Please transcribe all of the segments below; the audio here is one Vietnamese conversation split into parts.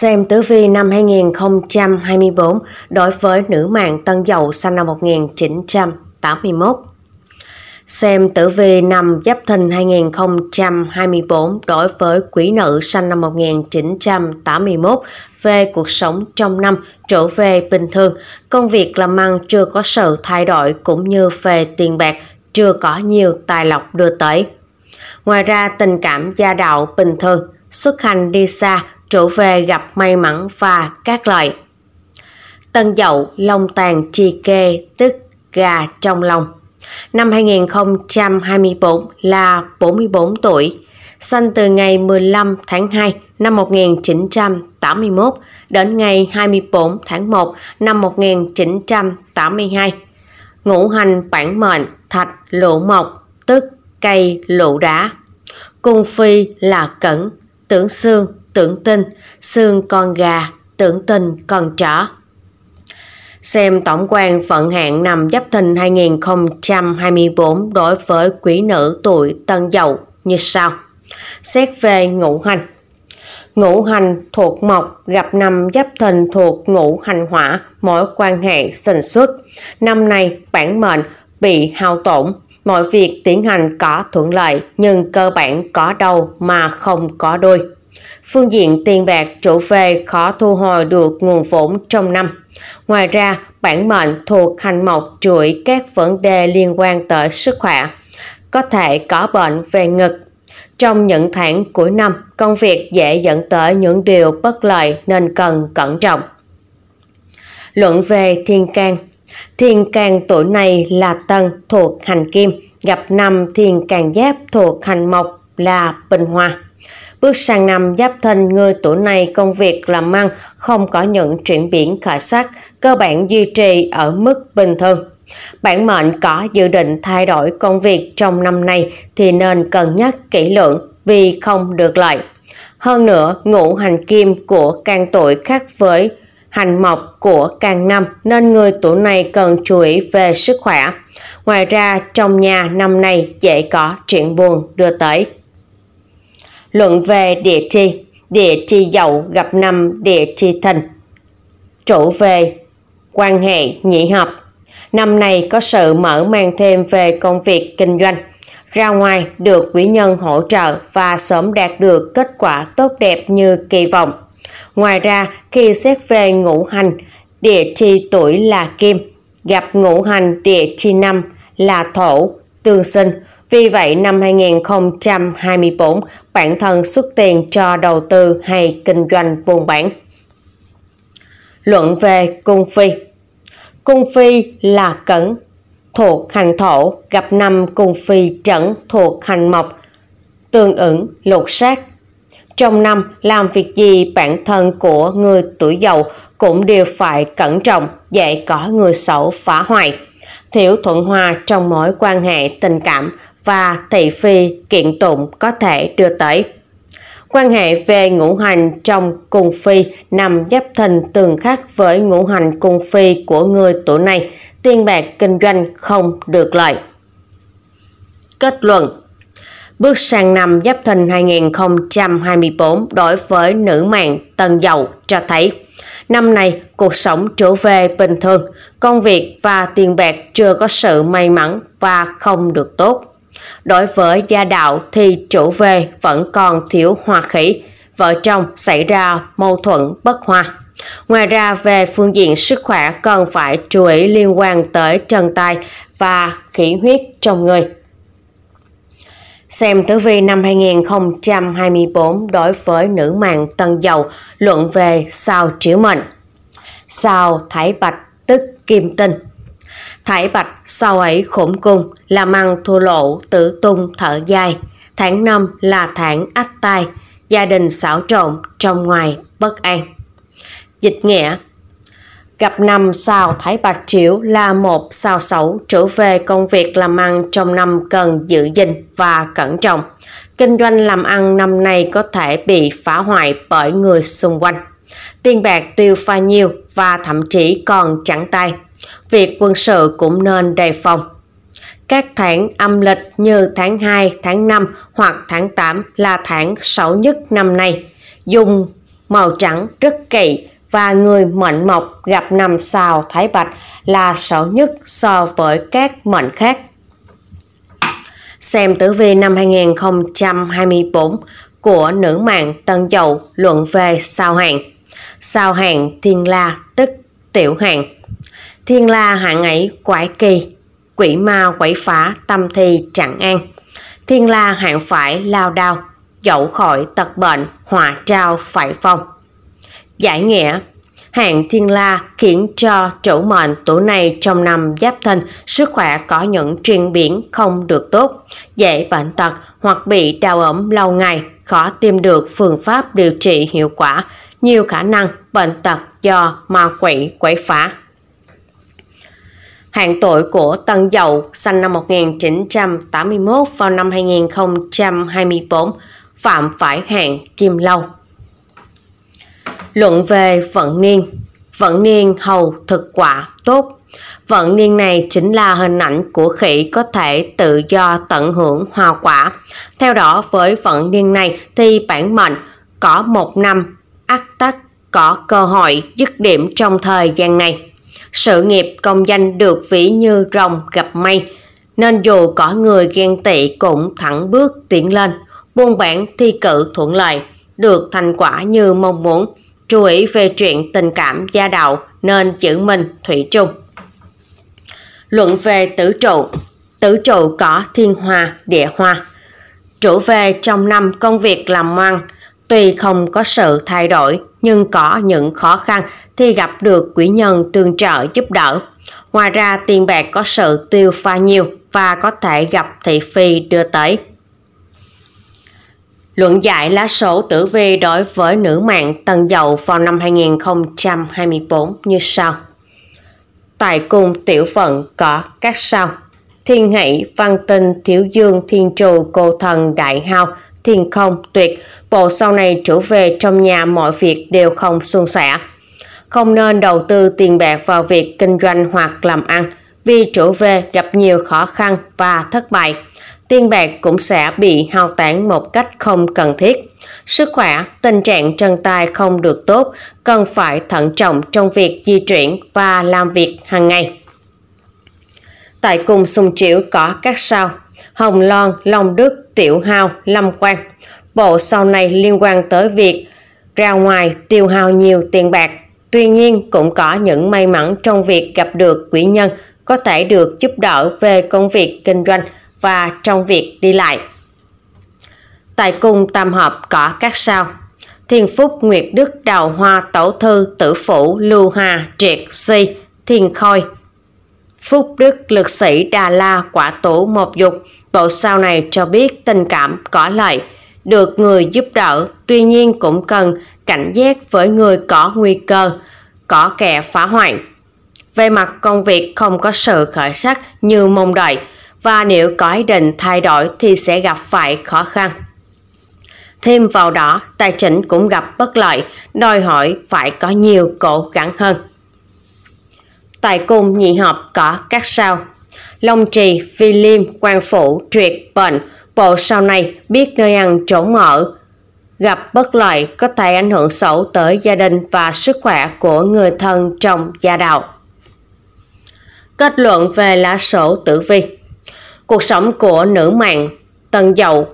Xem tử vi năm 2024 đối với nữ mạng Tân Dậu sinh năm 1981. Xem tử vi năm Giáp Thìn 2024 đối với quý nữ sinh năm 1981 về cuộc sống trong năm trở về bình thường, công việc làm ăn chưa có sự thay đổi cũng như về tiền bạc chưa có nhiều tài lộc đưa tới. Ngoài ra tình cảm gia đạo bình thường, xuất hành đi xa trụ về gặp may mắn và các loại. Tân Dậu Long Tàn Chi Kê tức gà trong lòng. Năm 2024 là 44 tuổi, sinh từ ngày 15 tháng 2 năm 1981 đến ngày 24 tháng 1 năm 1982. Ngũ hành bản mệnh thạch lộ mộc tức cây lộ đá. Cung phi là cẩn, tưởng xương tưởng tinh, xương con gà, tưởng tinh con trỏ. Xem tổng quan phận hạn năm Giáp Thìn 2024 đối với quý nữ tuổi Tân Dậu như sau. Xét về ngũ hành. Ngũ hành thuộc mộc gặp năm Giáp Thìn thuộc ngũ hành hỏa, mỗi quan hệ sinh xuất. Năm nay bản mệnh bị hao tổn, mọi việc tiến hành có thuận lợi nhưng cơ bản có đầu mà không có đuôi. Phương diện tiền bạc trụ về khó thu hồi được nguồn vốn trong năm. Ngoài ra, bản mệnh thuộc hành mộc chuỗi các vấn đề liên quan tới sức khỏe, có thể có bệnh về ngực. Trong những tháng cuối năm, công việc dễ dẫn tới những điều bất lợi nên cần cẩn trọng. Luận về thiên can Thiên can tuổi này là tân thuộc hành kim, gặp năm thiên can giáp thuộc hành mộc là bình hoa. Bước sang năm giáp thìn người tuổi này công việc làm ăn không có những chuyển biến khởi sắc, cơ bản duy trì ở mức bình thường. Bản mệnh có dự định thay đổi công việc trong năm nay thì nên cân nhắc kỹ lưỡng vì không được lợi. Hơn nữa, ngũ hành kim của can tuổi khác với hành mộc của càng năm nên người tuổi này cần chú ý về sức khỏe. Ngoài ra, trong nhà năm nay dễ có chuyện buồn đưa tới luận về địa chi địa chi dậu gặp năm địa chi thìn. chủ về quan hệ nhị hợp. Năm này có sự mở mang thêm về công việc kinh doanh. Ra ngoài được quý nhân hỗ trợ và sớm đạt được kết quả tốt đẹp như kỳ vọng. Ngoài ra, khi xét về ngũ hành, địa chi tuổi là kim, gặp ngũ hành địa chi năm là thổ, tương sinh, vì vậy, năm 2024, bản thân xuất tiền cho đầu tư hay kinh doanh buôn bản. Luận về cung phi Cung phi là cẩn, thuộc hành thổ, gặp năm cung phi trẫn thuộc hành mộc, tương ứng lục sát. Trong năm, làm việc gì bản thân của người tuổi dậu cũng đều phải cẩn trọng, dễ có người xấu phá hoại thiểu thuận hòa trong mối quan hệ tình cảm và thị phi kiện tụng có thể đưa tới. Quan hệ về ngũ hành trong cung phi nằm giáp thình tương khắc với ngũ hành cung phi của người tuổi này, tiền bạc kinh doanh không được lợi. Kết luận Bước sang năm Giáp Thìn 2024 đối với nữ mạng Tân Dậu cho thấy Năm nay, cuộc sống trở về bình thường, công việc và tiền bạc chưa có sự may mắn và không được tốt. Đối với gia đạo thì chủ về vẫn còn thiếu hòa khí, vợ chồng xảy ra mâu thuẫn bất hòa. Ngoài ra về phương diện sức khỏe cần phải chú ý liên quan tới chân tay và khí huyết trong người. Xem tử vi năm 2024 đối với nữ mạng tân dầu luận về sao chiếu mệnh. Sao thái bạch tức kim tinh Thải Bạch sau ấy khổng cùng, làm ăn thua lỗ, tử tung thở dài. Tháng năm là tháng ách tai, gia đình xảo trộn, trong ngoài bất an. Dịch nghĩa Gặp năm sao Thái Bạch Triểu là một sao xấu trở về công việc làm ăn trong năm cần giữ gìn và cẩn trọng. Kinh doanh làm ăn năm nay có thể bị phá hoại bởi người xung quanh. Tiền bạc tiêu pha nhiều và thậm chí còn chẳng tay việc quân sự cũng nên đề phòng. Các tháng âm lịch như tháng 2, tháng 5 hoặc tháng 8 là tháng xấu nhất năm nay. Dùng màu trắng rất kỵ và người mệnh mộc gặp năm sao thái bạch là xấu nhất so với các mệnh khác. Xem tử vi năm 2024 của nữ mạng Tân Dậu luận về sao hàng. Sao hàng thiên la tức tiểu hàng Thiên la hạng ấy quái kỳ, quỷ ma quậy phá tâm thi chẳng an. Thiên la hạng phải lao đao, dẫu khỏi tật bệnh, hòa trao phải phong. Giải nghĩa Hạng thiên la khiến cho chủ mệnh tuổi này trong năm giáp thìn sức khỏe có những truyền biến không được tốt, dễ bệnh tật hoặc bị đau ẩm lâu ngày, khó tìm được phương pháp điều trị hiệu quả, nhiều khả năng bệnh tật do ma quỷ quấy phá. Hạn tuổi của Tân Dậu sinh năm 1981 vào năm 2024, phạm phải hạn kim lâu. Luận về vận niên Vận niên hầu thực quả tốt Vận niên này chính là hình ảnh của khỉ có thể tự do tận hưởng hoa quả. Theo đó với vận niên này thì bản mệnh có một năm ắt tắc có cơ hội dứt điểm trong thời gian này sự nghiệp công danh được vĩ như rồng gặp mây, nên dù có người ghen tị cũng thẳng bước tiến lên, buôn bản thi cử thuận lợi, được thành quả như mong muốn. Chú ý về chuyện tình cảm gia đạo nên chữ mình thủy chung. Luận về tử trụ Tử trụ có thiên hòa, địa hòa. Trụ về trong năm công việc làm ngoan, Tuy không có sự thay đổi nhưng có những khó khăn thì gặp được quỷ nhân tương trợ giúp đỡ. Ngoài ra tiền bạc có sự tiêu pha nhiều và có thể gặp thị phi đưa tới. Luận giải lá số tử vi đối với nữ mạng Tân Dậu vào năm 2024 như sau. Tại cung tiểu phận có các sao Thiên hỷ, văn tinh, thiếu dương, thiên trù, cô thần, đại hao, thiên không, tuyệt, bộ sau này trở về trong nhà mọi việc đều không suôn sẻ. Không nên đầu tư tiền bạc vào việc kinh doanh hoặc làm ăn, vì trở về gặp nhiều khó khăn và thất bại. Tiền bạc cũng sẽ bị hao tán một cách không cần thiết. Sức khỏe, tình trạng chân tay không được tốt, cần phải thận trọng trong việc di chuyển và làm việc hàng ngày. Tại cùng xung chiếu có các sao Hồng Loan, Long Đức, tiểu Hào, Lâm Quang. Bộ sau này liên quan tới việc ra ngoài tiêu hao nhiều tiền bạc. Tuy nhiên cũng có những may mắn trong việc gặp được quỹ nhân có thể được giúp đỡ về công việc kinh doanh và trong việc đi lại. Tại cung tam hợp có các sao Thiên Phúc Nguyệt Đức Đào Hoa tổ Thư Tử Phủ Lưu Hà Triệt Si Thiên Khôi Phúc Đức Lực Sĩ Đà La Quả Tủ Một Dục Bộ sao này cho biết tình cảm có lợi, được người giúp đỡ, tuy nhiên cũng cần cảnh giác với người có nguy cơ, có kẻ phá hoại. Về mặt công việc không có sự khởi sắc như mong đợi và nếu có ý định thay đổi thì sẽ gặp phải khó khăn. Thêm vào đó, tài chính cũng gặp bất lợi, đòi hỏi phải có nhiều cố gắng hơn. Tại cung nhị hợp có các sao Long Trì, Vi Liêm, Quang Phủ, Truyệt, Bệnh, bộ sau này biết nơi ăn chỗ mở, Gặp bất lợi có thể ảnh hưởng xấu tới gia đình và sức khỏe của người thân trong gia đạo. Kết luận về lá sổ tử vi Cuộc sống của nữ mạng Tân Dậu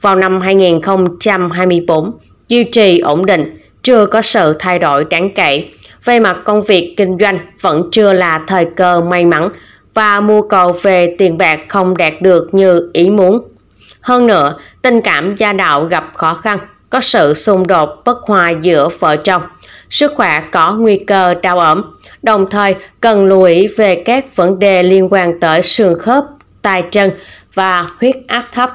vào năm 2024 duy trì ổn định, chưa có sự thay đổi đáng kể. Về mặt công việc kinh doanh vẫn chưa là thời cơ may mắn và mua cầu về tiền bạc không đạt được như ý muốn. Hơn nữa, tình cảm gia đạo gặp khó khăn, có sự xung đột bất hòa giữa vợ chồng, sức khỏe có nguy cơ đau ẩm, đồng thời cần lưu ý về các vấn đề liên quan tới xương khớp, tai chân và huyết áp thấp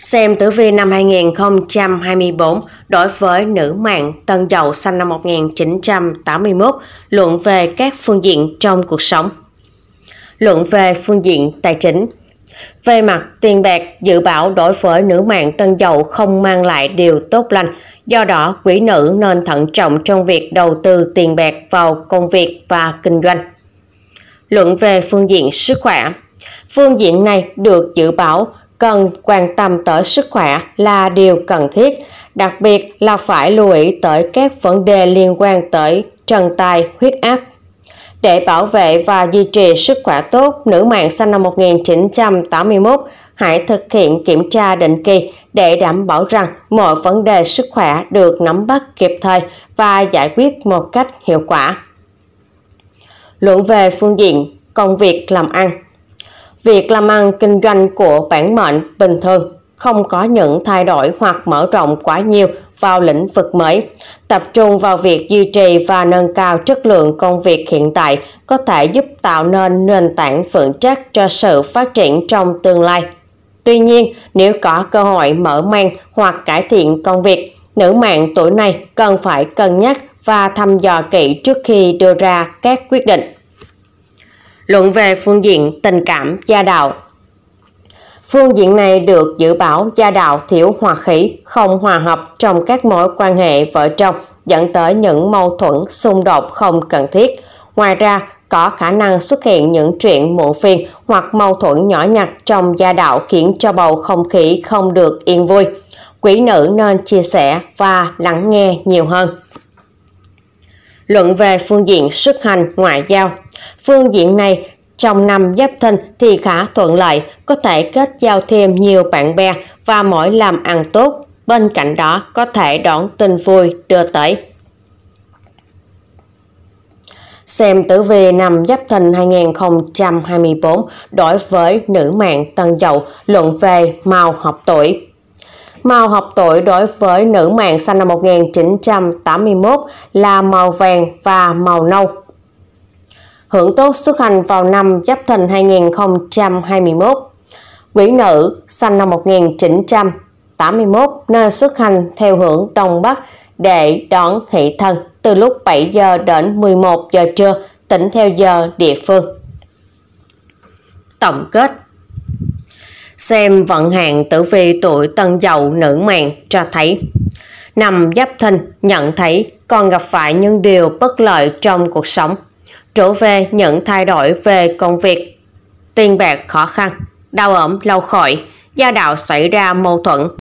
xem tử vi năm 2024 đối với nữ mạng Tân Dậu sinh năm 1981 luận về các phương diện trong cuộc sống. Luận về phương diện tài chính về mặt tiền bạc, dự báo đối với nữ mạng tân dậu không mang lại điều tốt lành, do đó quý nữ nên thận trọng trong việc đầu tư tiền bạc vào công việc và kinh doanh. Luận về phương diện sức khỏe Phương diện này được dự báo cần quan tâm tới sức khỏe là điều cần thiết, đặc biệt là phải lưu ý tới các vấn đề liên quan tới trần tài, huyết áp. Để bảo vệ và duy trì sức khỏe tốt, nữ mạng sinh năm 1981 hãy thực hiện kiểm tra định kỳ để đảm bảo rằng mọi vấn đề sức khỏe được nắm bắt kịp thời và giải quyết một cách hiệu quả. Luận về phương diện công việc làm ăn Việc làm ăn kinh doanh của bản mệnh bình thường không có những thay đổi hoặc mở rộng quá nhiều vào lĩnh vực mới. Tập trung vào việc duy trì và nâng cao chất lượng công việc hiện tại có thể giúp tạo nên nền tảng vững chắc cho sự phát triển trong tương lai. Tuy nhiên, nếu có cơ hội mở mang hoặc cải thiện công việc, nữ mạng tuổi này cần phải cân nhắc và thăm dò kỹ trước khi đưa ra các quyết định luận về phương diện tình cảm gia đạo. Phương diện này được dự báo gia đạo thiểu hòa khí, không hòa hợp trong các mối quan hệ vợ chồng, dẫn tới những mâu thuẫn, xung đột không cần thiết. Ngoài ra, có khả năng xuất hiện những chuyện muộn phiền hoặc mâu thuẫn nhỏ nhặt trong gia đạo khiến cho bầu không khí không được yên vui. Quý nữ nên chia sẻ và lắng nghe nhiều hơn. Luận về phương diện xuất hành ngoại giao Phương diện này, trong năm giáp thìn thì khá thuận lợi, có thể kết giao thêm nhiều bạn bè và mỗi làm ăn tốt. Bên cạnh đó có thể đón tình vui đưa tới. Xem tử vi năm Giáp Thìn 2024 đối với nữ mạng Tân Dậu luận về màu học tuổi. Màu học tuổi đối với nữ mạng sinh năm 1981 là màu vàng và màu nâu hưởng tốt xuất hành vào năm Giáp Thìn 2021. Quỷ nữ sinh năm 1981 nên xuất hành theo hướng Đông Bắc để đón thị thần từ lúc 7 giờ đến 11 giờ trưa tính theo giờ địa phương. Tổng kết Xem vận hạn tử vi tuổi tân dậu nữ mạng cho thấy Năm Giáp Thìn nhận thấy còn gặp phải những điều bất lợi trong cuộc sống chỗ về những thay đổi về công việc. Tiền bạc khó khăn, đau ốm lâu khỏi, gia đạo xảy ra mâu thuẫn,